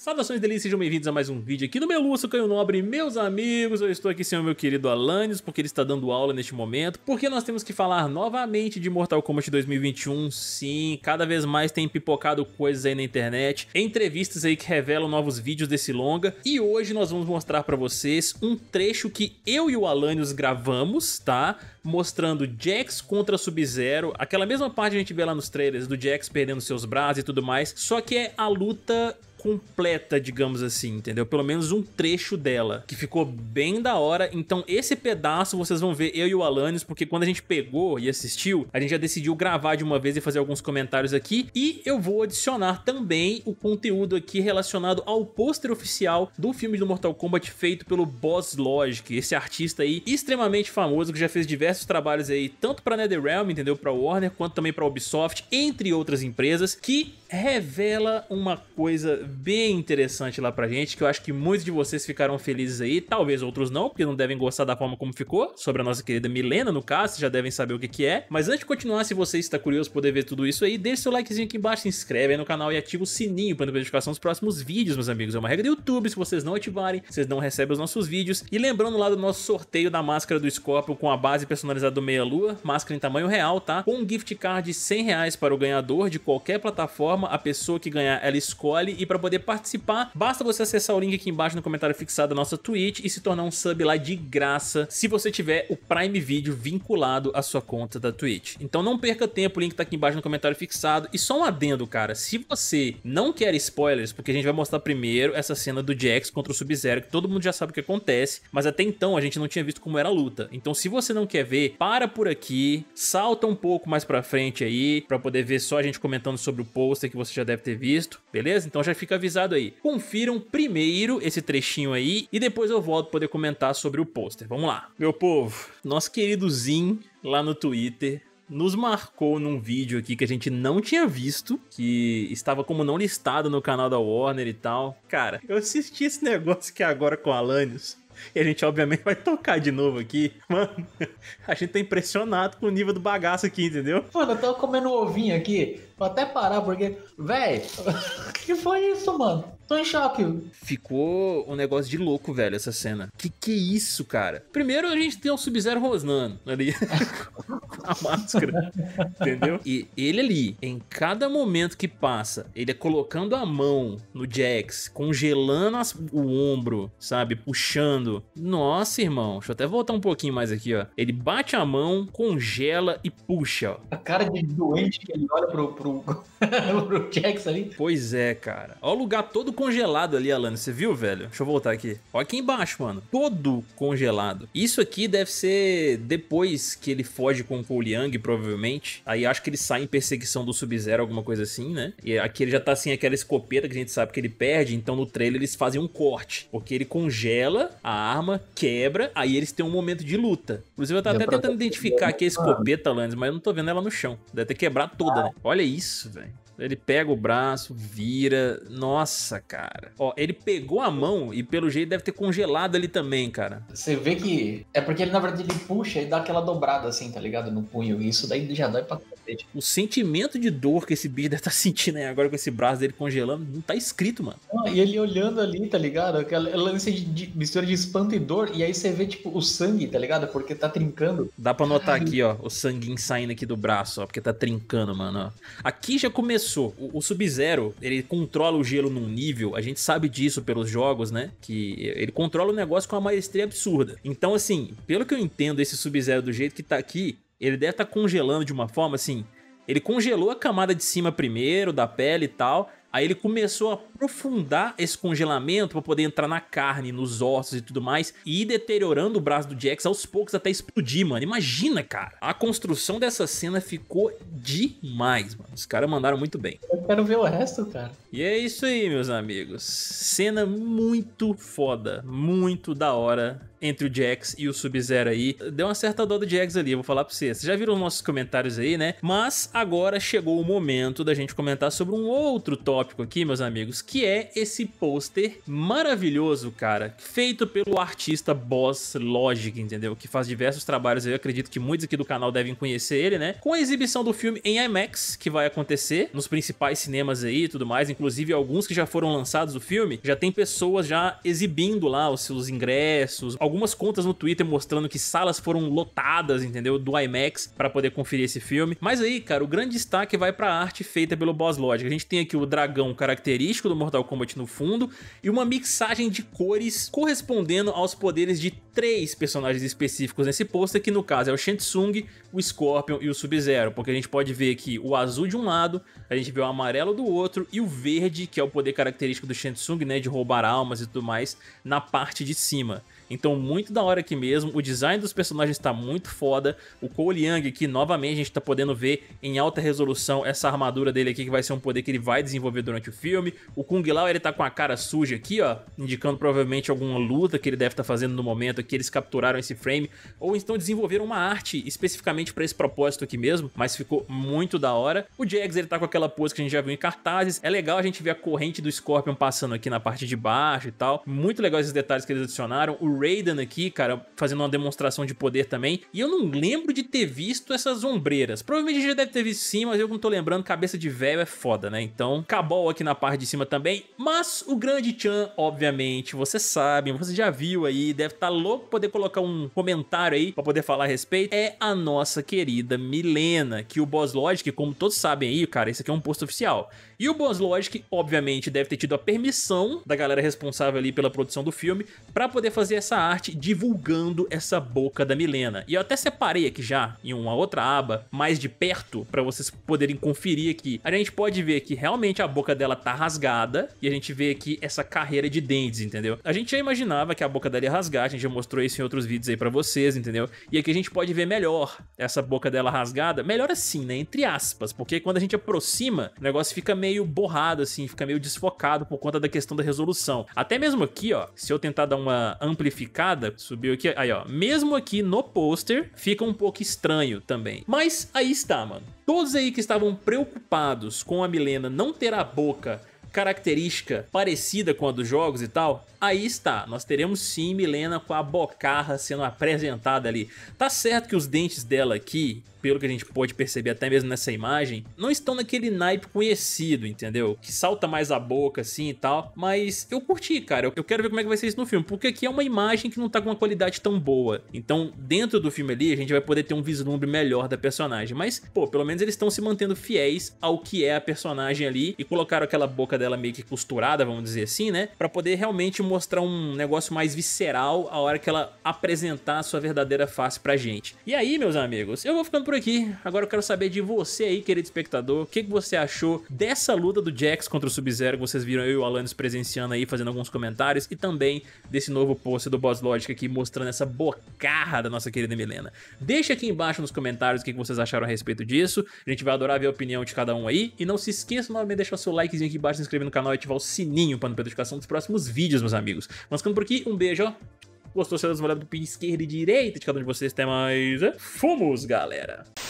Saudações delícias, sejam bem-vindos a mais um vídeo aqui no meu Lúcio Canho Nobre. Meus amigos, eu estou aqui sem o meu querido Alanis, porque ele está dando aula neste momento, porque nós temos que falar novamente de Mortal Kombat 2021. Sim, cada vez mais tem pipocado coisas aí na internet, entrevistas aí que revelam novos vídeos desse longa, e hoje nós vamos mostrar para vocês um trecho que eu e o Alanis gravamos, tá? Mostrando Jax contra Sub-Zero, aquela mesma parte que a gente vê lá nos trailers do Jax perdendo seus braços e tudo mais, só que é a luta completa, digamos assim, entendeu? Pelo menos um trecho dela, que ficou bem da hora. Então, esse pedaço vocês vão ver eu e o Alanis, porque quando a gente pegou e assistiu, a gente já decidiu gravar de uma vez e fazer alguns comentários aqui. E eu vou adicionar também o conteúdo aqui relacionado ao pôster oficial do filme do Mortal Kombat feito pelo Boss Logic, esse artista aí extremamente famoso que já fez diversos trabalhos aí, tanto para NetherRealm, entendeu? Para Warner, quanto também para Ubisoft, entre outras empresas, que revela uma coisa bem interessante lá pra gente, que eu acho que muitos de vocês ficaram felizes aí, talvez outros não, porque não devem gostar da forma como ficou, sobre a nossa querida Milena, no caso, vocês já devem saber o que que é. Mas antes de continuar, se você está curioso poder ver tudo isso aí, deixe seu likezinho aqui embaixo, se inscreve aí no canal e ativa o sininho para notificação dos próximos vídeos, meus amigos. É uma regra do YouTube, se vocês não ativarem, vocês não recebem os nossos vídeos. E lembrando lá do nosso sorteio da máscara do Scorpion com a base personalizada do Meia Lua, máscara em tamanho real, tá? Com um gift card de 100 reais para o ganhador de qualquer plataforma, a pessoa que ganhar ela escolhe e para poder participar, basta você acessar o link aqui embaixo no comentário fixado da nossa Twitch e se tornar um sub lá de graça se você tiver o Prime Video vinculado à sua conta da Twitch. Então não perca tempo, o link tá aqui embaixo no comentário fixado. E só um adendo, cara, se você não quer spoilers, porque a gente vai mostrar primeiro essa cena do Jax contra o Sub-Zero, que todo mundo já sabe o que acontece, mas até então a gente não tinha visto como era a luta. Então se você não quer ver, para por aqui, salta um pouco mais pra frente aí, pra poder ver só a gente comentando sobre o pôster que você já deve ter visto, beleza? Então já fica fica avisado aí. Confiram primeiro esse trechinho aí e depois eu volto poder comentar sobre o pôster. Vamos lá. Meu povo, nosso querido Zin lá no Twitter nos marcou num vídeo aqui que a gente não tinha visto, que estava como não listado no canal da Warner e tal. Cara, eu assisti esse negócio aqui agora com Alanis. E a gente, obviamente, vai tocar de novo aqui. Mano, a gente tá impressionado com o nível do bagaço aqui, entendeu? Mano, eu tava comendo um ovinho aqui. Vou até parar, porque. Véi, o que foi isso, mano? Tô em choque. Ficou um negócio de louco, velho, essa cena. Que que é isso, cara? Primeiro a gente tem um Sub-Zero rosnando ali. com a máscara. entendeu? E ele ali, em cada momento que passa, ele é colocando a mão no Jax, congelando as, o ombro, sabe? Puxando. Nossa, irmão. Deixa eu até voltar um pouquinho mais aqui, ó. Ele bate a mão, congela e puxa, ó. A cara de doente que ele olha pro, pro o Lulu Jackson ali. Pois é, cara. Olha o lugar todo congelado ali, Alan. Você viu, velho? Deixa eu voltar aqui. Olha aqui embaixo, mano. Todo congelado. Isso aqui deve ser depois que ele foge com o Cole Young, provavelmente. Aí acho que ele sai em perseguição do Sub-Zero, alguma coisa assim, né? E aqui ele já tá sem assim, aquela escopeta que a gente sabe que ele perde. Então no trailer eles fazem um corte. Porque ele congela a arma, quebra, aí eles têm um momento de luta. Inclusive eu tava até tentando identificar aqui a ah. escopeta, Alanis, mas eu não tô vendo ela no chão. Deve ter quebrado toda, ah. né? Olha isso isso, velho. Ele pega o braço, vira. Nossa, cara. Ó, ele pegou a mão e pelo jeito deve ter congelado ali também, cara. Você vê que. É porque ele, na verdade, ele puxa e dá aquela dobrada assim, tá ligado? No punho. E isso daí já dói pra cacete. É, tipo, o sentimento de dor que esse bicho deve tá sentindo aí agora com esse braço dele congelando, não tá escrito, mano. Não, e ele olhando ali, tá ligado? Aquela de, mistura de espanto e dor, e aí você vê, tipo, o sangue, tá ligado? Porque tá trincando. Dá pra notar aqui, ó, o sanguinho saindo aqui do braço, ó, porque tá trincando, mano. Ó. Aqui já começou. O, o Sub-Zero, ele controla o gelo num nível, a gente sabe disso pelos jogos, né? Que ele controla o negócio com uma maestria absurda. Então, assim, pelo que eu entendo, esse Sub-Zero do jeito que tá aqui, ele deve estar tá congelando de uma forma assim. Ele congelou a camada de cima primeiro, da pele e tal. Aí ele começou a aprofundar esse congelamento para poder entrar na carne, nos ossos e tudo mais, e ir deteriorando o braço do Jax aos poucos até explodir, mano. Imagina, cara. A construção dessa cena ficou demais, mano. Os caras mandaram muito bem. Eu quero ver o resto, cara. E é isso aí, meus amigos. Cena muito foda, muito da hora entre o Jax e o Sub-Zero aí. Deu uma certa dó do Jax ali, eu vou falar pra vocês. Vocês já viram os nossos comentários aí, né? Mas agora chegou o momento da gente comentar sobre um outro tópico aqui, meus amigos, que é esse pôster maravilhoso, cara, feito pelo artista Boss Logic, entendeu? Que faz diversos trabalhos aí, eu acredito que muitos aqui do canal devem conhecer ele, né? Com a exibição do filme em IMAX, que vai acontecer nos principais cinemas aí e tudo mais, inclusive alguns que já foram lançados do filme, já tem pessoas já exibindo lá os seus ingressos, algumas contas no Twitter mostrando que salas foram lotadas, entendeu, do IMAX para poder conferir esse filme. Mas aí, cara, o grande destaque vai para a arte feita pelo Boss Logic. A gente tem aqui o dragão característico do Mortal Kombat no fundo e uma mixagem de cores correspondendo aos poderes de três personagens específicos nesse pôster, que no caso é o Shensung, o Scorpion e o Sub-Zero, porque a gente pode ver aqui o azul de um lado, a gente vê o amarelo do outro e o verde, que é o poder característico do Shensung, né, de roubar almas e tudo mais, na parte de cima. Então, muito da hora aqui mesmo. O design dos personagens tá muito foda. O Cole Young, que novamente a gente tá podendo ver em alta resolução essa armadura dele aqui, que vai ser um poder que ele vai desenvolver durante o filme. O Kung Lao, ele tá com a cara suja aqui, ó, indicando provavelmente alguma luta que ele deve estar tá fazendo no momento aqui. Eles capturaram esse frame, ou então desenvolveram uma arte especificamente pra esse propósito aqui mesmo, mas ficou muito da hora. O Jags, ele tá com aquela pose que a gente já viu em cartazes. É legal a gente ver a corrente do Scorpion passando aqui na parte de baixo e tal. Muito legal esses detalhes que eles adicionaram. O Raiden aqui, cara, fazendo uma demonstração de poder também. E eu não lembro de ter visto essas ombreiras. Provavelmente já deve ter visto sim, mas eu não tô lembrando. Cabeça de velho é foda, né? Então, Cabal aqui na parte de cima também. Mas o grande Chan, obviamente, você sabe, você já viu aí, deve estar tá louco poder colocar um comentário aí pra poder falar a respeito. É a nossa querida Milena, que o Boss Logic, como todos sabem aí, cara, esse aqui é um post oficial. E o Boss Logic, obviamente, deve ter tido a permissão da galera responsável ali pela produção do filme para poder fazer essa essa arte divulgando essa boca da Milena. E eu até separei aqui já em uma outra aba, mais de perto, para vocês poderem conferir aqui. A gente pode ver que realmente a boca dela tá rasgada e a gente vê aqui essa carreira de dentes, entendeu? A gente já imaginava que a boca dela ia rasgar, a gente já mostrou isso em outros vídeos aí para vocês, entendeu? E aqui a gente pode ver melhor essa boca dela rasgada, melhor assim, né? Entre aspas, porque quando a gente aproxima, o negócio fica meio borrado assim, fica meio desfocado por conta da questão da resolução. Até mesmo aqui, ó, se eu tentar dar uma amplificação subiu aqui, aí ó, mesmo aqui no pôster, fica um pouco estranho também. Mas aí está, mano. Todos aí que estavam preocupados com a Milena não ter a boca característica parecida com a dos jogos e tal, aí está, nós teremos sim Milena com a bocarra sendo apresentada ali. Tá certo que os dentes dela aqui pelo que a gente pode perceber até mesmo nessa imagem, não estão naquele naipe conhecido, entendeu? Que salta mais a boca assim e tal, mas eu curti, cara. Eu quero ver como é que vai ser isso no filme, porque aqui é uma imagem que não tá com uma qualidade tão boa. Então, dentro do filme ali, a gente vai poder ter um vislumbre melhor da personagem, mas, pô, pelo menos eles estão se mantendo fiéis ao que é a personagem ali e colocaram aquela boca dela meio que costurada, vamos dizer assim, né? Pra poder realmente mostrar um negócio mais visceral a hora que ela apresentar a sua verdadeira face pra gente. E aí, meus amigos, eu vou ficando por aqui. Agora eu quero saber de você aí, querido espectador, o que, que você achou dessa luta do Jax contra o Sub-Zero que vocês viram eu e o Alanis presenciando aí, fazendo alguns comentários, e também desse novo post do Boss Logic aqui mostrando essa bocarra da nossa querida Milena. Deixa aqui embaixo nos comentários o que, que vocês acharam a respeito disso. A gente vai adorar ver a opinião de cada um aí. E não se esqueça novamente de deixar o seu likezinho aqui embaixo, se inscrever no canal e ativar o sininho para não perder notificação dos próximos vídeos, meus amigos. Mas ficando por aqui, um beijo, ó. Gostou, se dá uma olhada pin esquerda e direita de cada um de vocês, até mais. É, Fomos, galera!